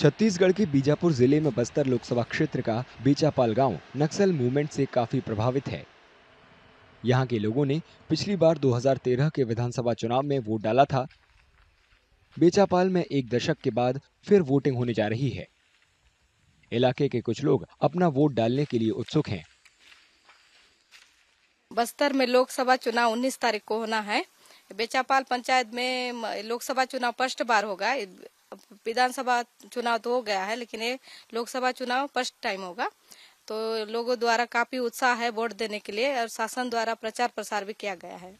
छत्तीसगढ़ के बीजापुर जिले में बस्तर लोकसभा क्षेत्र का बीचापाल गांव नक्सल मूवमेंट से काफी प्रभावित है यहां के लोगों ने पिछली बार 2013 के विधानसभा चुनाव में वोट डाला था बेचापाल में एक दशक के बाद फिर वोटिंग होने जा रही है इलाके के कुछ लोग अपना वोट डालने के लिए उत्सुक हैं बस्तर में लोकसभा चुनाव 19 तारीख को होना है बेचापाल पंचायत में लोकसभा चुनाव फर्स्ट बार होगा विधानसभा चुनाव तो हो गया है लेकिन ये लोकसभा चुनाव फर्स्ट टाइम होगा तो लोगों द्वारा काफी उत्साह है वोट देने के लिए और शासन द्वारा प्रचार प्रसार भी किया गया है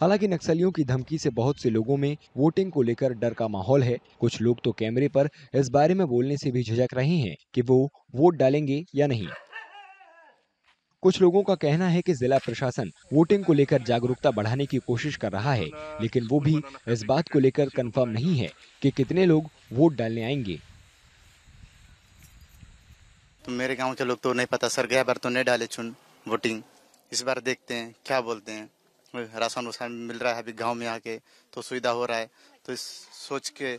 हालांकि नक्सलियों की धमकी से बहुत से लोगों में वोटिंग को लेकर डर का माहौल है कुछ लोग तो कैमरे पर इस बारे में बोलने से भी झिझक रहे हैं कि वो वोट डालेंगे या नहीं कुछ लोगों का कहना है कि जिला प्रशासन वोटिंग को लेकर जागरूकता बढ़ाने की कोशिश कर रहा है लेकिन वो भी इस बात को लेकर कंफर्म नहीं है कि कितने लोग वोट डालने आएंगे मेरे गांव के लोग तो नहीं पता सर गया बार तो नहीं डाले चुन वोटिंग इस बार देखते हैं क्या बोलते हैं राशन वसान मिल रहा है अभी गाँव में आके तो सुविधा हो रहा है तो इस सोच के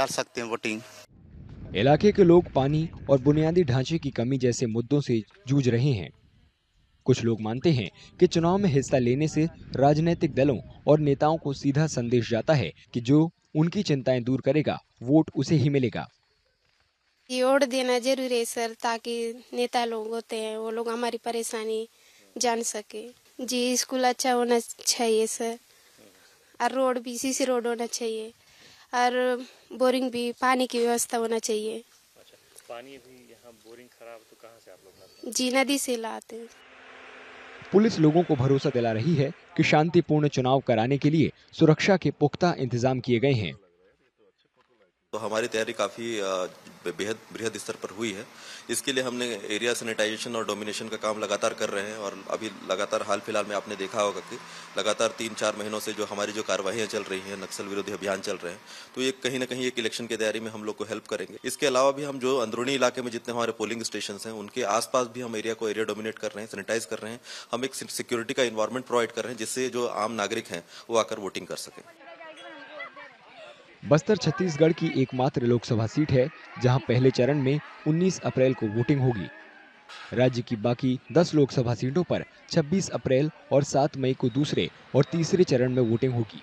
डाल सकते हैं वोटिंग इलाके के लोग पानी और बुनियादी ढांचे की कमी जैसे मुद्दों से जूझ रहे हैं कुछ लोग मानते हैं कि चुनाव में हिस्सा लेने से राजनीतिक दलों और नेताओं को सीधा संदेश जाता है कि जो उनकी चिंताएं दूर करेगा वोट उसे ही मिलेगा वोट देना जरूरी है सर ताकि नेता लोग होते हैं वो लोग हमारी परेशानी जान सके जी स्कूल अच्छा होना चाहिए सर और रोड भी सी रोड होना चाहिए और बोरिंग भी पानी की व्यवस्था होना चाहिए अच्छा, पानी भी यहाँ बोरिंग खराब तो कहाँ से आप लोग जी नदी से लाते हैं पुलिस लोगों को भरोसा दिला रही है कि शांतिपूर्ण चुनाव कराने के लिए सुरक्षा के पुख्ता इंतजाम किए गए हैं तो हमारी तैयारी काफ़ी बेहद बृहद स्तर पर हुई है इसके लिए हमने एरिया सैनिटाइजेशन और डोमिनेशन का काम लगातार कर रहे हैं और अभी लगातार हाल फिलहाल में आपने देखा होगा कि लगातार तीन चार महीनों से जो हमारी जो कार्रवाइयाँ चल रही हैं नक्सल विरोधी अभियान चल रहे हैं तो ये कहीं ना कहीं एक इलेक्शन की तैयारी में हम लोग को हेल्प करेंगे इसके अलावा भी हम जो अंदरूनी इलाके में जितने हमारे पोलिंग स्टेशन हैं उनके आसपास भी हम एरिया को एरिया डोमिनेट कर रहे हैं सैनिटाइज कर रहे हैं हम एक सिक्योरिटी का इन्वायरमेंट प्रोवाइड कर रहे हैं जिससे जो आम नागरिक हैं वो आकर वोटिंग कर सकें बस्तर छत्तीसगढ़ की एकमात्र लोकसभा सीट है जहां पहले चरण में 19 अप्रैल को वोटिंग होगी राज्य की बाकी 10 लोकसभा सीटों पर 26 अप्रैल और 7 मई को दूसरे और तीसरे चरण में वोटिंग होगी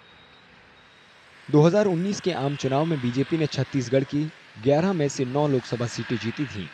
2019 के आम चुनाव में बीजेपी ने छत्तीसगढ़ की 11 में से 9 लोकसभा सीटें जीती थीं